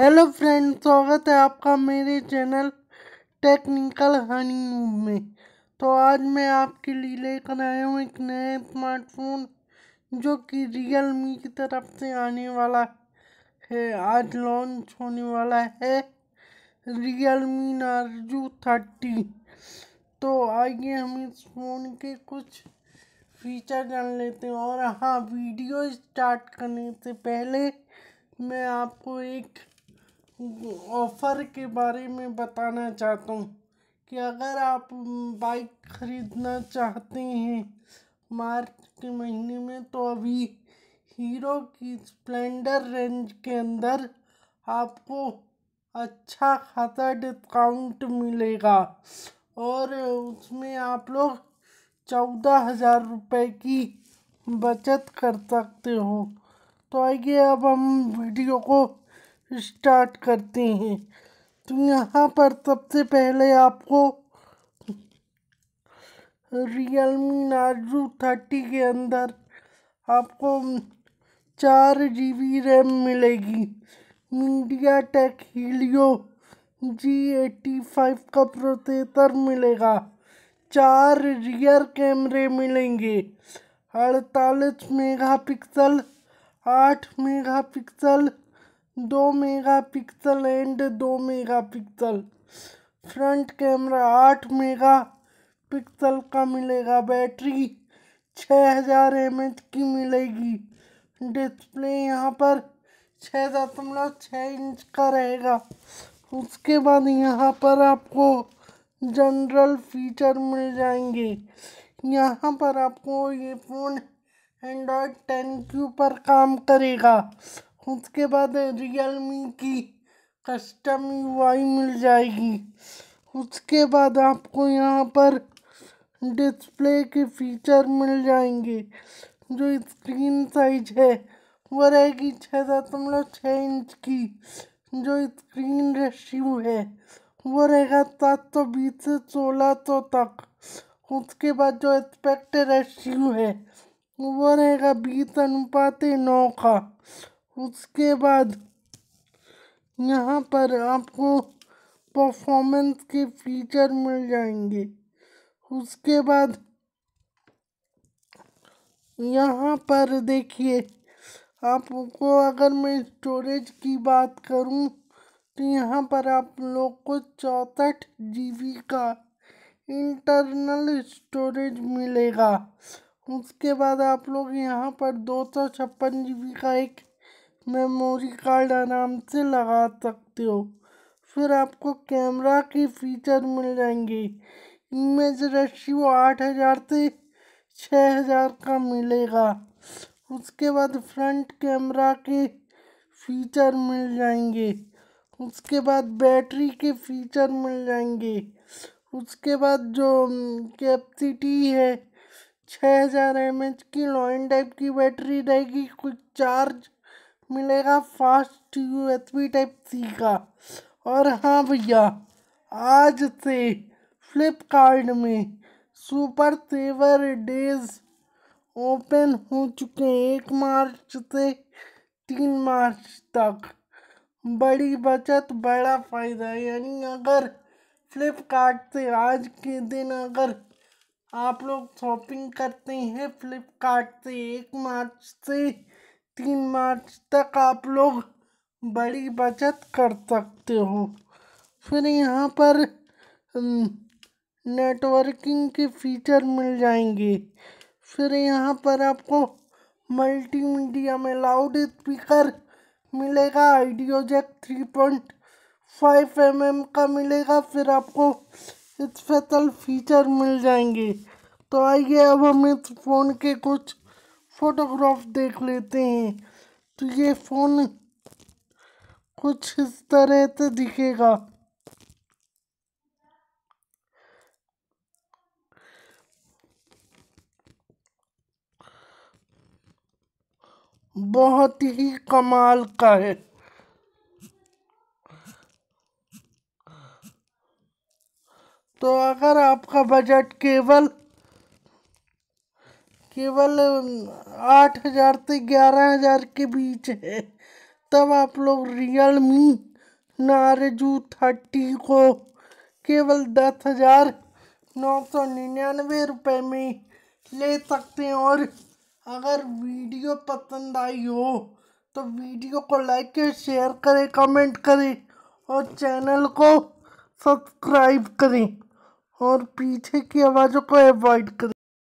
hello friend स्वागत है आपका मेरे चैनल टेक्निकल हनी मूव में तो आज मैं आपके लिए लेकर आया हूँ एक नया स्मार्टफोन जो कि रियल मी की तरफ से आने वाला है आज लॉन्च होने वाला है रियल मी नारजू थर्टी तो आइए हम इस फ़ोन के कुछ फीचर जान लेते हैं और हाँ वीडियो स्टार्ट करने से पहले मैं आपको एक ऑफ़र के बारे में बताना चाहता हूँ कि अगर आप बाइक ख़रीदना चाहते हैं मार्च के महीने में तो अभी हीरो की स्प्लेंडर रेंज के अंदर आपको अच्छा खासा डिस्काउंट मिलेगा और उसमें आप लोग चौदह हज़ार रुपये की बचत कर सकते हो तो आइए अब हम वीडियो को स्टार्ट करते हैं तो यहाँ पर सबसे पहले आपको रियल मी नाजू थर्टी के अंदर आपको चार जी बी रैम मिलेगी MediaTek Helio G eighty five का प्रोसेसर मिलेगा चार रियर कैमरे मिलेंगे अड़तालीस मेगा पिक्सल आठ मेगा पिक्सल दो मेगा पिक्सल एंड दो मेगा पिक्सल फ्रंट कैमरा आठ मेगा पिक्सल का मिलेगा बैटरी छः हज़ार एम एच की मिलेगी डिस्प्ले यहाँ पर छः दशमलव छः इंच का रहेगा उसके बाद यहाँ पर आपको जनरल फीचर मिल जाएंगे यहाँ पर आपको ये फ़ोन एंड्रॉयड टेन क्यू पर काम करेगा उसके बाद रियल मी की कस्टम वाई मिल जाएगी उसके बाद आपको यहाँ पर डिस्प्ले के फीचर मिल जाएंगे जो स्क्रीन साइज है वो रहेगी छः दशमलव छः इंच की जो स्क्रीन रेशियो है वो रहेगा सात सौ बीस से सोलह सौ तक उसके बाद जो एक्सपेक्ट रेशियो है वो रहेगा बीस अनुपात नौ का उसके बाद यहाँ पर आपको परफॉर्मेंस के फीचर मिल जाएंगे उसके बाद यहाँ पर देखिए आपको अगर मैं स्टोरेज की बात करूँ तो यहाँ पर आप लोग को चौंसठ जी का इंटरनल स्टोरेज मिलेगा उसके बाद आप लोग यहाँ पर दो सौ छप्पन जी का एक मेमोरी कार्ड आराम से लगा सकते हो फिर आपको कैमरा के फीचर मिल जाएंगे इमेज रेशियो आठ हज़ार से छः हज़ार का मिलेगा उसके बाद फ्रंट कैमरा के फीचर मिल जाएंगे उसके बाद बैटरी के फीचर मिल जाएंगे उसके बाद जो कैपेसिटी है छः हज़ार एम एच की लॉइन टाइप की बैटरी रहेगी कुछ चार्ज मिलेगा fast U S type C का और हाँ भैया आज से फ्लिपकार्ट में सुपर सेवर डेज ओपन हो चुके हैं एक मार्च से तीन मार्च तक बड़ी बचत बड़ा फ़ायदा यानी अगर फ्लिपकार्ट से आज के दिन अगर आप लोग शॉपिंग करते हैं फ्लिपकार्ट से एक मार्च से तीन मार्च तक आप लोग बड़ी बचत कर सकते हो फिर यहाँ पर नेटवर्किंग के फीचर मिल जाएंगे फिर यहाँ पर आपको मल्टीमीडिया में लाउड स्पीकर मिलेगा audio jack three point five M M का मिलेगा फिर आपको स्पेशल फीचर मिल जाएंगे तो आइए अब हम इस फ़ोन के कुछ फोटोग्राफ देख लेते हैं तो ये फ़ोन कुछ इस तरह से दिखेगा बहुत ही कमाल का है तो अगर आपका बजट केवल केवल आठ हजार से ग्यारह हजार के बीच है तब आप लोग रियल मी नारजू थर्टी को केवल दस हजार नौ सौ निन्यानवे रुपये में ले सकते हैं और अगर वीडियो पसंद आई हो तो वीडियो को लाइक करें शेयर करें कमेंट करें और चैनल को सब्सक्राइब करें और पीछे की आवाज़ों को अवॉइड करें